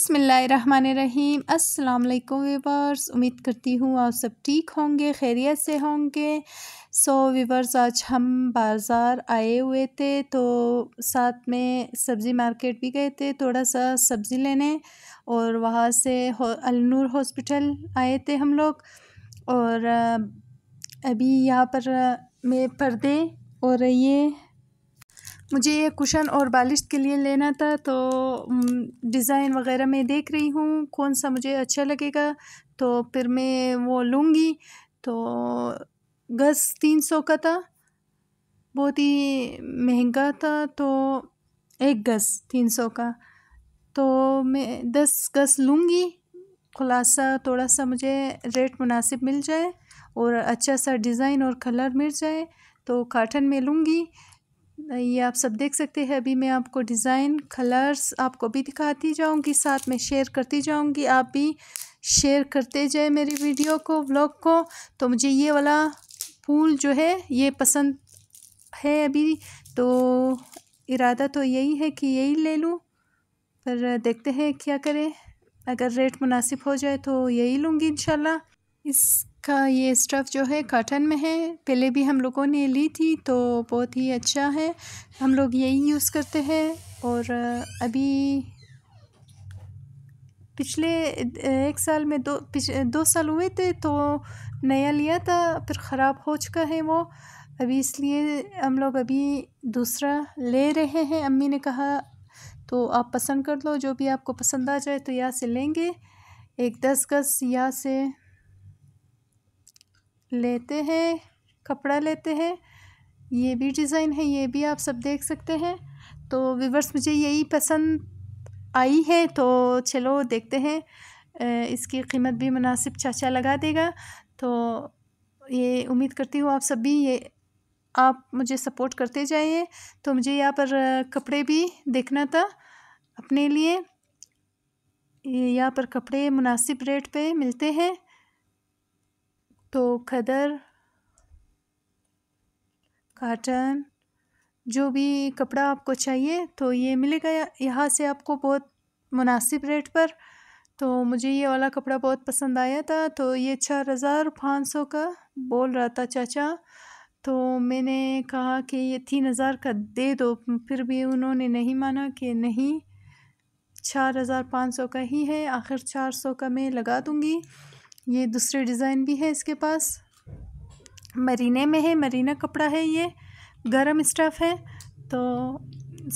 बिसमीम् अल्लाम वीवर्स उम्मीद करती हूँ आप सब ठीक होंगे खैरियत से होंगे सो so, वीवर्स आज हम बाज़ार आए हुए थे तो साथ में सब्ज़ी मार्केट भी गए थे थोड़ा सा सब्ज़ी लेने और वहाँ से हो, अलनूर हॉस्पिटल आए थे हम लोग और अभी यहाँ पर मैं पर्दे और ये मुझे ये कुशन और बालिश के लिए लेना था तो डिज़ाइन वगैरह मैं देख रही हूँ कौन सा मुझे अच्छा लगेगा तो फिर मैं वो लूँगी तो गस तीन सौ का था बहुत ही महंगा था तो एक गस तीन सौ का तो मैं दस गस लूँगी खुलासा थोड़ा सा मुझे रेट मुनासिब मिल जाए और अच्छा सा डिज़ाइन और कलर मिल जाए तो काटन में लूँगी ये आप सब देख सकते हैं अभी मैं आपको डिज़ाइन कलर्स आपको भी दिखाती जाऊंगी साथ में शेयर करती जाऊंगी आप भी शेयर करते जाए मेरी वीडियो को व्लॉग को तो मुझे ये वाला फूल जो है ये पसंद है अभी तो इरादा तो यही है कि यही ले लूँ पर देखते हैं क्या करें अगर रेट मुनासिब हो जाए तो यही लूँगी इन इस का ये स्टफ़ जो है कॉटन में है पहले भी हम लोगों ने ली थी तो बहुत ही अच्छा है हम लोग यही यूज़ करते हैं और अभी पिछले एक साल में दो दो साल हुए थे तो नया लिया था फिर ख़राब हो चुका है वो अभी इसलिए हम लोग अभी दूसरा ले रहे हैं अम्मी ने कहा तो आप पसंद कर लो जो भी आपको पसंद आ जाए तो यहाँ से लेंगे एक दस गज यहाँ से लेते हैं कपड़ा लेते हैं ये भी डिज़ाइन है ये भी आप सब देख सकते हैं तो विवर्स मुझे यही पसंद आई है तो चलो देखते हैं इसकी कीमत भी मुनासिब चाचा लगा देगा तो ये उम्मीद करती हूँ आप सब भी ये आप मुझे सपोर्ट करते जाइए तो मुझे यहाँ पर कपड़े भी देखना था अपने लिए यहाँ पर कपड़े मुनासिब रेट पे मिलते हैं तो खदर काटन जो भी कपड़ा आपको चाहिए तो ये मिलेगा यहाँ से आपको बहुत मुनासिब रेट पर तो मुझे ये वाला कपड़ा बहुत पसंद आया था तो ये चार हज़ार पाँच सौ का बोल रहा था चाचा तो मैंने कहा कि ये तीन हज़ार का दे दो फिर भी उन्होंने नहीं माना कि नहीं चार हज़ार पाँच सौ का ही है आखिर चार सौ का मैं लगा दूँगी ये दूसरे डिज़ाइन भी है इसके पास मरीने में है मरीना कपड़ा है ये गर्म स्टफ़ है तो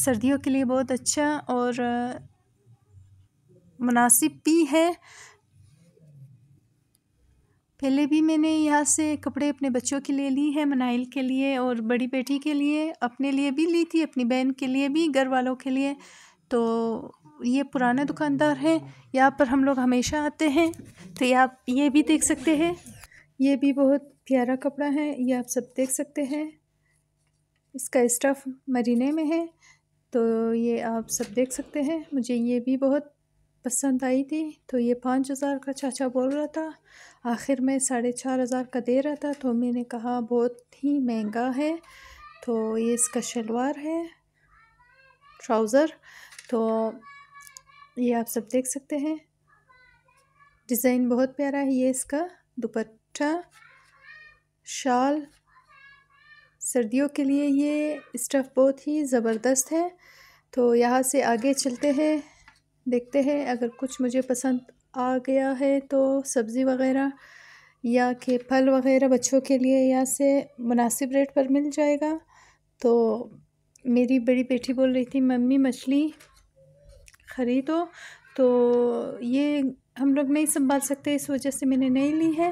सर्दियों के लिए बहुत अच्छा और मुनासिब भी है पहले भी मैंने यहाँ से कपड़े अपने बच्चों के लिए ली है मनाइल के लिए और बड़ी बेटी के लिए अपने लिए भी ली थी अपनी बहन के लिए भी घर वालों के लिए तो ये पुराना दुकानदार है यहाँ पर हम लोग हमेशा आते हैं तो ये आप ये भी देख सकते हैं ये भी बहुत प्यारा कपड़ा है ये आप सब देख सकते हैं इसका स्टफ़ मरीने में है तो ये आप सब देख सकते हैं मुझे ये भी बहुत पसंद आई थी तो ये पाँच हज़ार का चाचा बोल रहा था आखिर में साढ़े चार हज़ार का दे रहा था तो मैंने कहा बहुत ही महंगा है तो ये इसका शलवार है ट्राउज़र तो ये आप सब देख सकते हैं डिज़ाइन बहुत प्यारा है ये इसका दुपट्टा शॉल सर्दियों के लिए ये स्टफ़ बहुत ही ज़बरदस्त है तो यहाँ से आगे चलते हैं देखते हैं अगर कुछ मुझे पसंद आ गया है तो सब्ज़ी वगैरह या के फल वगैरह बच्चों के लिए यहाँ से मुनासिब रेट पर मिल जाएगा तो मेरी बड़ी बेटी बोल रही थी मम्मी मछली ख़रीदो तो ये हम लोग नहीं संभाल सकते इस वजह से मैंने नहीं ली है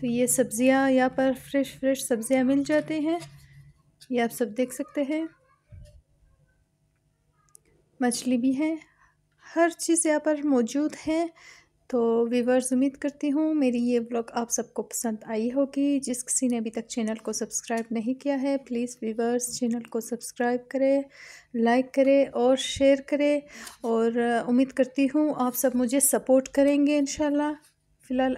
तो ये सब्ज़ियाँ यहाँ पर फ्रेश फ्रेश सब्ज़ियाँ मिल जाती हैं ये आप सब देख सकते हैं मछली भी है हर चीज़ यहाँ पर मौजूद है तो वीवर्स उम्मीद करती हूँ मेरी ये ब्लॉग आप सबको पसंद आई होगी जिस किसी ने अभी तक चैनल को सब्सक्राइब नहीं किया है प्लीज़ वीवर्स चैनल को सब्सक्राइब करें लाइक करें और शेयर करें और उम्मीद करती हूँ आप सब मुझे सपोर्ट करेंगे इन फ़िलहाल